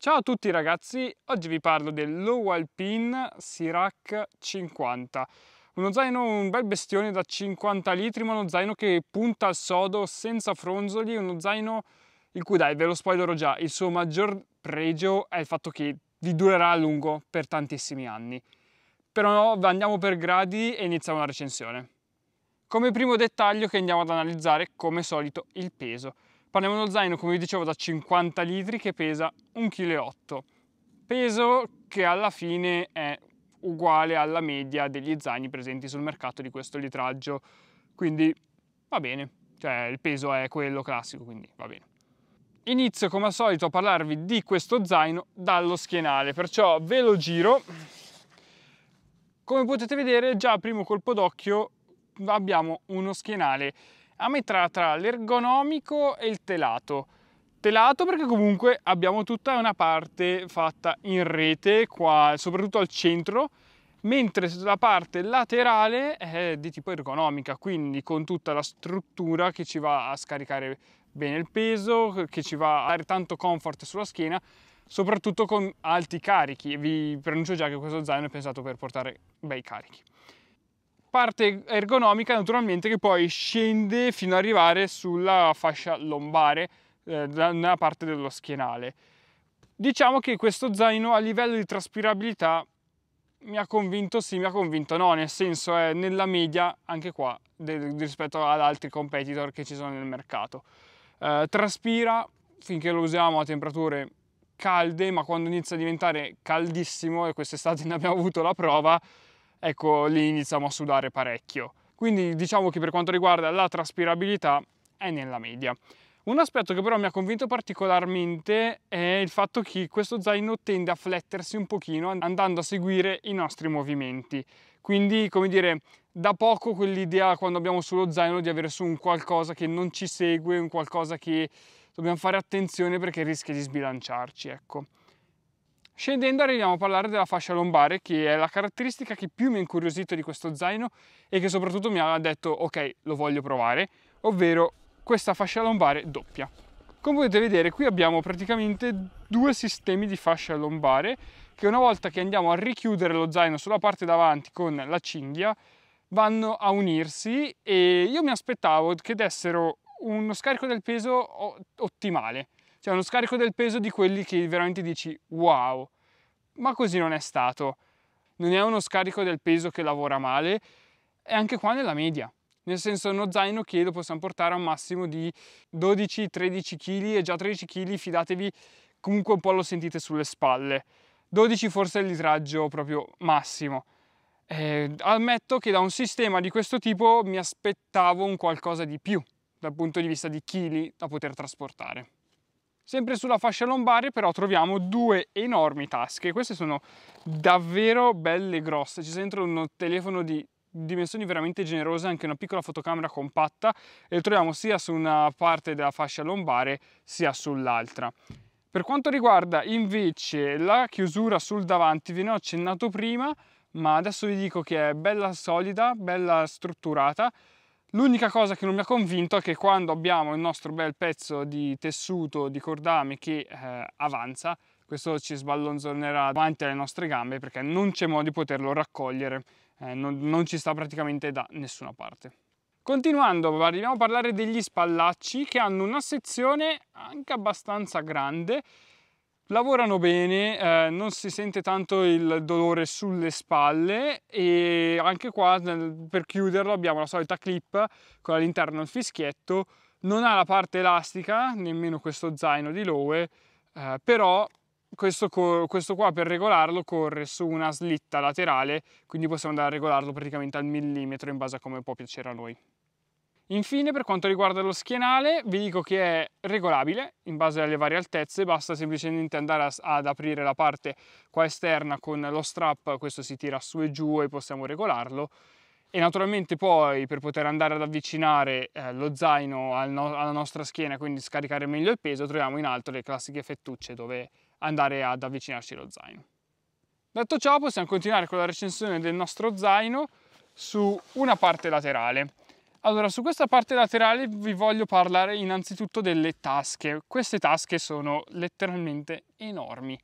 Ciao a tutti ragazzi, oggi vi parlo del Low Alpine Sirac 50. Uno zaino, un bel bestione da 50 litri, ma uno zaino che punta al sodo senza fronzoli, uno zaino il cui dai, ve lo spoilerò già, il suo maggior pregio è il fatto che vi durerà a lungo per tantissimi anni. Però no, andiamo per gradi e iniziamo la recensione. Come primo dettaglio che andiamo ad analizzare, come solito, il peso. Parliamo di uno zaino, come vi dicevo, da 50 litri che pesa 1,8 kg. Peso che alla fine è uguale alla media degli zaini presenti sul mercato di questo litraggio. Quindi va bene, cioè il peso è quello classico, quindi va bene. Inizio come al solito a parlarvi di questo zaino dallo schienale, perciò ve lo giro. Come potete vedere già a primo colpo d'occhio abbiamo uno schienale a metà tra l'ergonomico e il telato. Telato perché comunque abbiamo tutta una parte fatta in rete, qua, soprattutto al centro, mentre la parte laterale è di tipo ergonomica, quindi con tutta la struttura che ci va a scaricare bene il peso, che ci va a dare tanto comfort sulla schiena, soprattutto con alti carichi. Vi pronuncio già che questo zaino è pensato per portare bei carichi parte ergonomica naturalmente che poi scende fino ad arrivare sulla fascia lombare eh, nella parte dello schienale. Diciamo che questo zaino a livello di traspirabilità mi ha convinto sì, mi ha convinto no, nel senso è nella media anche qua del, rispetto ad altri competitor che ci sono nel mercato. Eh, traspira finché lo usiamo a temperature calde, ma quando inizia a diventare caldissimo, e quest'estate ne abbiamo avuto la prova, ecco lì iniziamo a sudare parecchio. Quindi diciamo che per quanto riguarda la traspirabilità è nella media. Un aspetto che però mi ha convinto particolarmente è il fatto che questo zaino tende a flettersi un pochino andando a seguire i nostri movimenti. Quindi, come dire, da poco quell'idea quando abbiamo sullo zaino di avere su un qualcosa che non ci segue, un qualcosa che dobbiamo fare attenzione perché rischia di sbilanciarci, ecco. Scendendo arriviamo a parlare della fascia lombare che è la caratteristica che più mi ha incuriosito di questo zaino e che soprattutto mi ha detto ok lo voglio provare, ovvero questa fascia lombare doppia. Come potete vedere qui abbiamo praticamente due sistemi di fascia lombare che una volta che andiamo a richiudere lo zaino sulla parte davanti con la cinghia vanno a unirsi e io mi aspettavo che dessero uno scarico del peso ottimale cioè uno scarico del peso di quelli che veramente dici wow, ma così non è stato. Non è uno scarico del peso che lavora male, è anche qua nella media. Nel senso, uno zaino che lo possiamo portare a un massimo di 12-13 kg e già 13 kg fidatevi comunque un po' lo sentite sulle spalle. 12 forse è il litraggio proprio massimo. Eh, ammetto che da un sistema di questo tipo mi aspettavo un qualcosa di più dal punto di vista di chili da poter trasportare. Sempre sulla fascia lombare però troviamo due enormi tasche, queste sono davvero belle grosse, ci dentro un telefono di dimensioni veramente generose, anche una piccola fotocamera compatta e lo troviamo sia su una parte della fascia lombare sia sull'altra. Per quanto riguarda invece la chiusura sul davanti, ve ne ho accennato prima, ma adesso vi dico che è bella solida, bella strutturata, L'unica cosa che non mi ha convinto è che quando abbiamo il nostro bel pezzo di tessuto di cordame che eh, avanza, questo ci sballonzonerà davanti alle nostre gambe perché non c'è modo di poterlo raccogliere, eh, non, non ci sta praticamente da nessuna parte. Continuando, arriviamo a parlare degli spallacci che hanno una sezione anche abbastanza grande Lavorano bene, eh, non si sente tanto il dolore sulle spalle e anche qua per chiuderlo abbiamo la solita clip con all'interno il fischietto, non ha la parte elastica, nemmeno questo zaino di Lowe, eh, però questo, questo, qua per regolarlo corre su una slitta laterale, quindi possiamo andare a regolarlo praticamente al millimetro in base a come può piacere a noi. Infine per quanto riguarda lo schienale vi dico che è regolabile in base alle varie altezze, basta semplicemente andare ad aprire la parte qua esterna con lo strap, questo si tira su e giù e possiamo regolarlo e naturalmente poi per poter andare ad avvicinare eh, lo zaino al no alla nostra schiena quindi scaricare meglio il peso troviamo in alto le classiche fettucce dove andare ad avvicinarci lo zaino. Detto ciò possiamo continuare con la recensione del nostro zaino su una parte laterale. Allora, su questa parte laterale vi voglio parlare innanzitutto delle tasche. Queste tasche sono letteralmente enormi.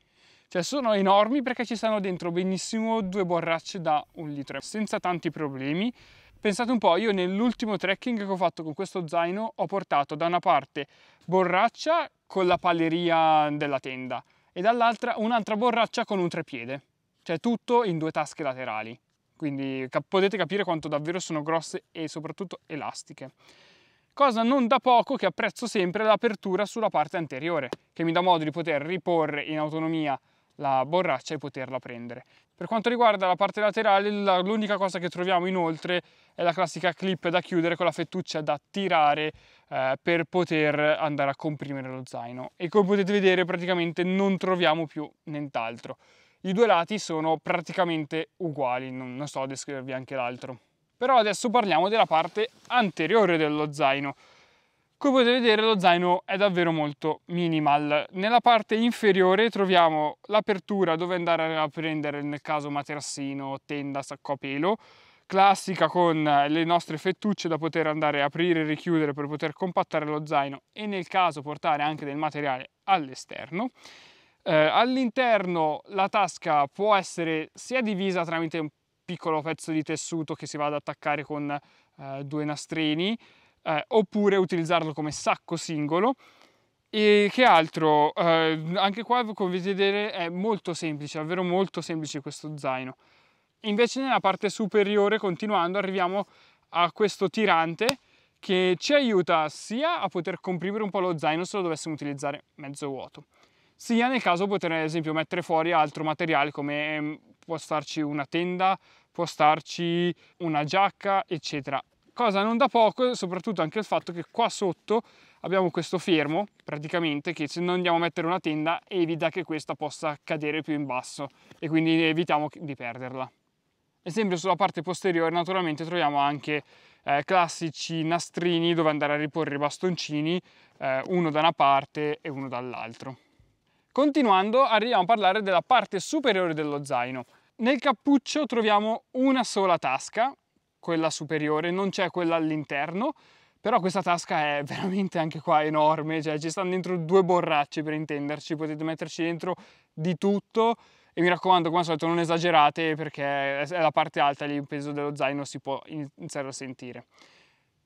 Cioè sono enormi perché ci stanno dentro benissimo due borracce da un litro, senza tanti problemi. Pensate un po', io nell'ultimo trekking che ho fatto con questo zaino ho portato da una parte borraccia con la palleria della tenda e dall'altra un'altra borraccia con un trepiede. Cioè tutto in due tasche laterali quindi potete capire quanto davvero sono grosse e soprattutto elastiche. Cosa non da poco che apprezzo sempre è l'apertura sulla parte anteriore, che mi dà modo di poter riporre in autonomia la borraccia e poterla prendere. Per quanto riguarda la parte laterale, l'unica cosa che troviamo inoltre è la classica clip da chiudere con la fettuccia da tirare eh, per poter andare a comprimere lo zaino. E come potete vedere praticamente non troviamo più nient'altro i due lati sono praticamente uguali, non, non sto a descrivervi anche l'altro. Però adesso parliamo della parte anteriore dello zaino. Come potete vedere lo zaino è davvero molto minimal. Nella parte inferiore troviamo l'apertura dove andare a prendere nel caso materassino, tenda, sacco a pelo, classica con eh, le nostre fettucce da poter andare a aprire e richiudere per poter compattare lo zaino e nel caso portare anche del materiale all'esterno. Eh, all'interno la tasca può essere sia divisa tramite un piccolo pezzo di tessuto che si va ad attaccare con eh, due nastrini, eh, oppure utilizzarlo come sacco singolo. E che altro? Eh, anche qua come vedete è molto semplice, davvero molto semplice questo zaino. Invece nella parte superiore, continuando, arriviamo a questo tirante che ci aiuta sia a poter comprimere un po' lo zaino se lo dovessimo utilizzare mezzo vuoto, sia nel caso poter ad esempio mettere fuori altro materiale come ehm, può starci una tenda, può starci una giacca, eccetera. Cosa non da poco, soprattutto anche il fatto che qua sotto abbiamo questo fermo, praticamente, che se non andiamo a mettere una tenda evita che questa possa cadere più in basso e quindi evitiamo di perderla. E sempre sulla parte posteriore naturalmente troviamo anche eh, classici nastrini dove andare a riporre i bastoncini, eh, uno da una parte e uno dall'altro. Continuando arriviamo a parlare della parte superiore dello zaino. Nel cappuccio troviamo una sola tasca, quella superiore, non c'è quella all'interno, però questa tasca è veramente anche qua enorme, cioè ci stanno dentro due borracce per intenderci, potete metterci dentro di tutto e mi raccomando come al solito non esagerate perché è la parte alta lì il peso dello zaino si può iniziare a sentire.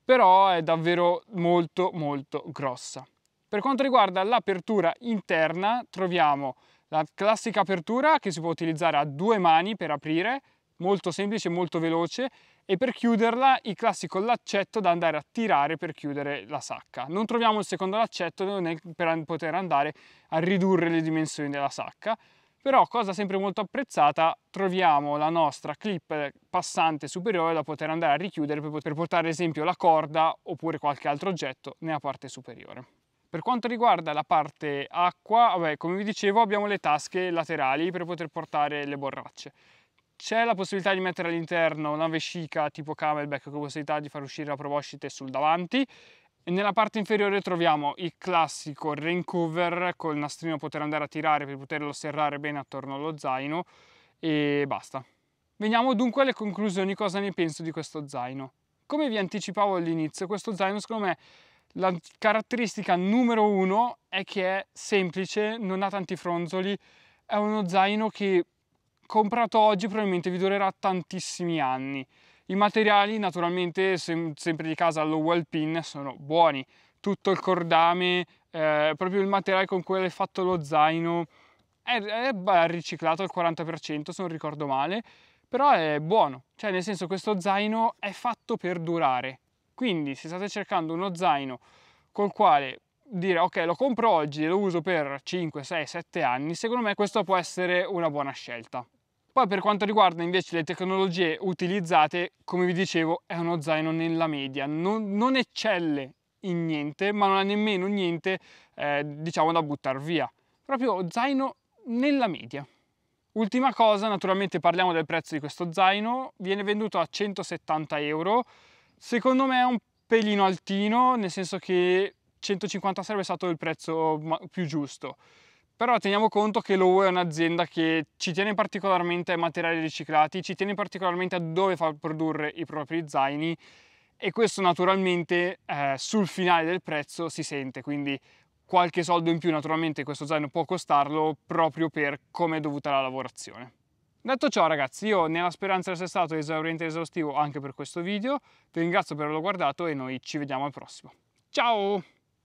Però è davvero molto molto grossa. Per quanto riguarda l'apertura interna troviamo la classica apertura che si può utilizzare a due mani per aprire, molto semplice, molto veloce, e per chiuderla il classico laccetto da andare a tirare per chiudere la sacca. Non troviamo il secondo laccetto per poter andare a ridurre le dimensioni della sacca, però cosa sempre molto apprezzata troviamo la nostra clip passante superiore da poter andare a richiudere per portare ad esempio la corda oppure qualche altro oggetto nella parte superiore. Per quanto riguarda la parte acqua, vabbè, come vi dicevo abbiamo le tasche laterali per poter portare le borracce. C'è la possibilità di mettere all'interno una vescica tipo camelback con la possibilità di far uscire la proboscite sul davanti e nella parte inferiore troviamo il classico rain cover col nastrino poter andare a tirare per poterlo serrare bene attorno allo zaino e basta. Veniamo dunque alle conclusioni, cosa ne penso di questo zaino. Come vi anticipavo all'inizio, questo zaino secondo me la caratteristica numero uno è che è semplice, non ha tanti fronzoli, è uno zaino che comprato oggi probabilmente vi durerà tantissimi anni. I materiali naturalmente sem sempre di casa allo wall pin sono buoni, tutto il cordame, eh, proprio il materiale con cui è fatto lo zaino è, è, è riciclato al 40% se non ricordo male, però è buono, cioè nel senso questo zaino è fatto per durare, quindi se state cercando uno zaino col quale dire ok lo compro oggi e lo uso per 5, 6, 7 anni, secondo me questo può essere una buona scelta. Poi per quanto riguarda invece le tecnologie utilizzate, come vi dicevo, è uno zaino nella media, non, non eccelle in niente, ma non ha nemmeno niente eh, diciamo da buttare via. Proprio zaino nella media. Ultima cosa, naturalmente parliamo del prezzo di questo zaino, viene venduto a 170 euro, Secondo me è un pelino altino, nel senso che 150 sarebbe stato il prezzo più giusto. Però teniamo conto che Lowe è un'azienda che ci tiene particolarmente ai materiali riciclati, ci tiene particolarmente a dove far produrre i propri zaini e questo naturalmente eh, sul finale del prezzo si sente, quindi qualche soldo in più naturalmente questo zaino può costarlo proprio per come è dovuta la lavorazione. Detto ciò ragazzi, io nella speranza di essere stato esauriente e esaustivo anche per questo video, vi ringrazio per averlo guardato e noi ci vediamo al prossimo. Ciao!